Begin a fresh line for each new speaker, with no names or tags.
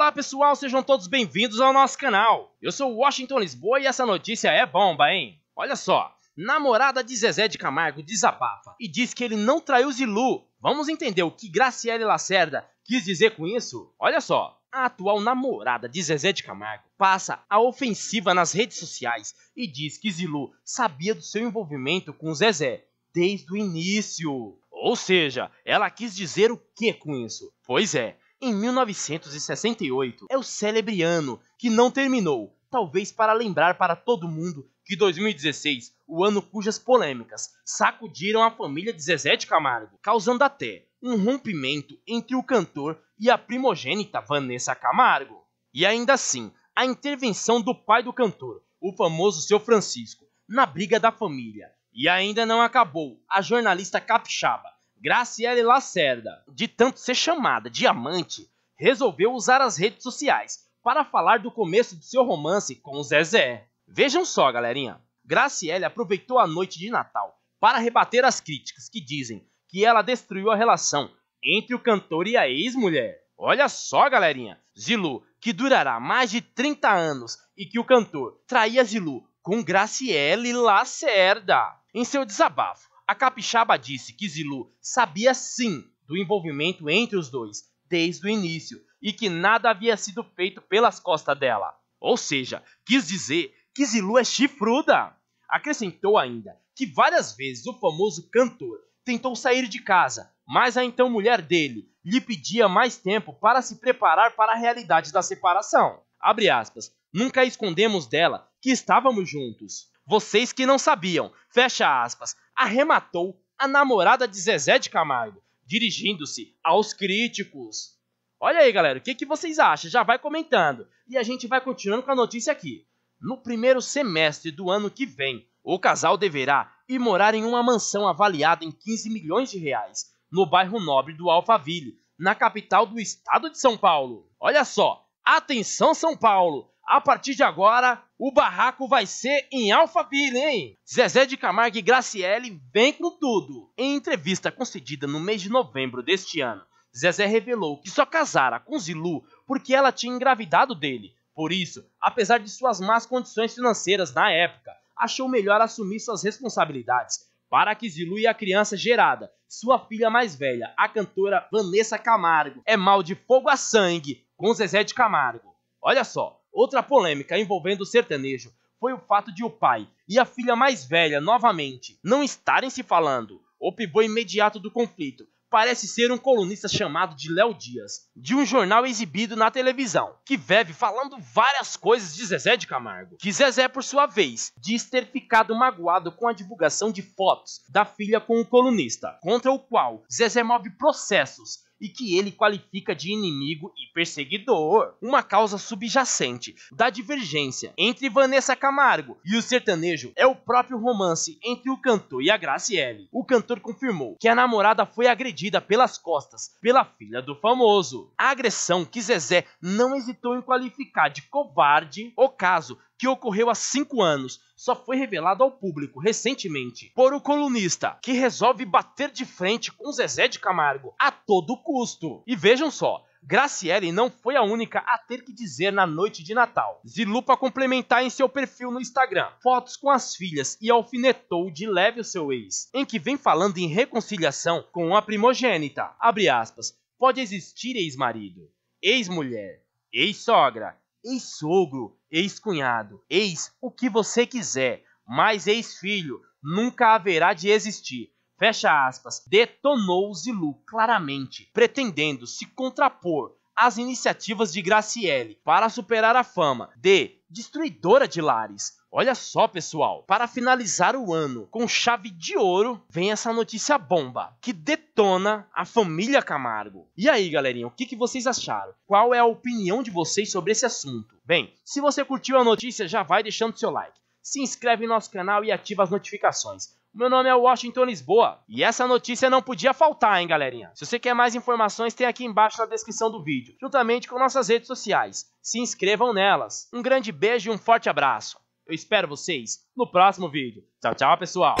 Olá pessoal, sejam todos bem-vindos ao nosso canal. Eu sou Washington Lisboa e essa notícia é bomba, hein? Olha só, namorada de Zezé de Camargo desabafa e diz que ele não traiu Zilu. Vamos entender o que Graciele Lacerda quis dizer com isso? Olha só, a atual namorada de Zezé de Camargo passa a ofensiva nas redes sociais e diz que Zilu sabia do seu envolvimento com Zezé desde o início. Ou seja, ela quis dizer o que com isso? Pois é, em 1968. É o célebre ano que não terminou, talvez para lembrar para todo mundo que 2016, o ano cujas polêmicas sacudiram a família de Zezé de Camargo, causando até um rompimento entre o cantor e a primogênita Vanessa Camargo. E ainda assim, a intervenção do pai do cantor, o famoso seu Francisco, na briga da família. E ainda não acabou, a jornalista capixaba Graciele Lacerda, de tanto ser chamada diamante, resolveu usar as redes sociais para falar do começo de seu romance com o Zezé. Vejam só, galerinha. Graciele aproveitou a noite de Natal para rebater as críticas que dizem que ela destruiu a relação entre o cantor e a ex-mulher. Olha só, galerinha. Zilu, que durará mais de 30 anos e que o cantor traía Zilu com Graciele Lacerda. Em seu desabafo, a capixaba disse que Zilu sabia sim do envolvimento entre os dois desde o início e que nada havia sido feito pelas costas dela. Ou seja, quis dizer que Zilu é chifruda. Acrescentou ainda que várias vezes o famoso cantor tentou sair de casa, mas a então mulher dele lhe pedia mais tempo para se preparar para a realidade da separação. Aspas, nunca escondemos dela que estávamos juntos. Vocês que não sabiam, fecha aspas, arrematou a namorada de Zezé de Camargo, dirigindo-se aos críticos. Olha aí, galera, o que, que vocês acham? Já vai comentando. E a gente vai continuando com a notícia aqui. No primeiro semestre do ano que vem, o casal deverá ir morar em uma mansão avaliada em 15 milhões de reais, no bairro nobre do Alphaville, na capital do estado de São Paulo. Olha só, atenção São Paulo! A partir de agora, o barraco vai ser em Alphaville, hein? Zezé de Camargo e Graciele vem com tudo. Em entrevista concedida no mês de novembro deste ano, Zezé revelou que só casara com Zilu porque ela tinha engravidado dele. Por isso, apesar de suas más condições financeiras na época, achou melhor assumir suas responsabilidades para que Zilu e a criança gerada, sua filha mais velha, a cantora Vanessa Camargo, é mal de fogo a sangue com Zezé de Camargo. Olha só, Outra polêmica envolvendo o sertanejo foi o fato de o pai e a filha mais velha, novamente, não estarem se falando. O pivô imediato do conflito parece ser um colunista chamado de Léo Dias, de um jornal exibido na televisão, que veve falando várias coisas de Zezé de Camargo. Que Zezé, por sua vez, diz ter ficado magoado com a divulgação de fotos da filha com o colunista, contra o qual Zezé move processos e que ele qualifica de inimigo e perseguidor. Uma causa subjacente da divergência entre Vanessa Camargo e o sertanejo é o próprio romance entre o cantor e a Graciele. O cantor confirmou que a namorada foi agredida pelas costas pela filha do famoso. A agressão que Zezé não hesitou em qualificar de covarde, o caso que ocorreu há cinco anos só foi revelado ao público recentemente por o colunista que resolve bater de frente com Zezé de Camargo a todo custo. E vejam só, Graciele não foi a única a ter que dizer na noite de Natal. Zilupa complementar em seu perfil no Instagram fotos com as filhas e alfinetou de leve o seu ex, em que vem falando em reconciliação com a primogênita. Abre aspas. Pode existir ex-marido, ex-mulher, ex-sogra, ex-sogro, ex-cunhado, ex o que você quiser, mas ex-filho nunca haverá de existir. Fecha aspas. Detonou Zilu claramente, pretendendo se contrapor às iniciativas de Graciele para superar a fama de destruidora de lares Olha só, pessoal, para finalizar o ano com chave de ouro, vem essa notícia bomba que detona a família Camargo. E aí, galerinha, o que, que vocês acharam? Qual é a opinião de vocês sobre esse assunto? Bem, se você curtiu a notícia, já vai deixando seu like, se inscreve em nosso canal e ativa as notificações. Meu nome é Washington Lisboa e essa notícia não podia faltar, hein, galerinha? Se você quer mais informações, tem aqui embaixo na descrição do vídeo, juntamente com nossas redes sociais. Se inscrevam nelas. Um grande beijo e um forte abraço. Eu espero vocês no próximo vídeo. Tchau, tchau, pessoal!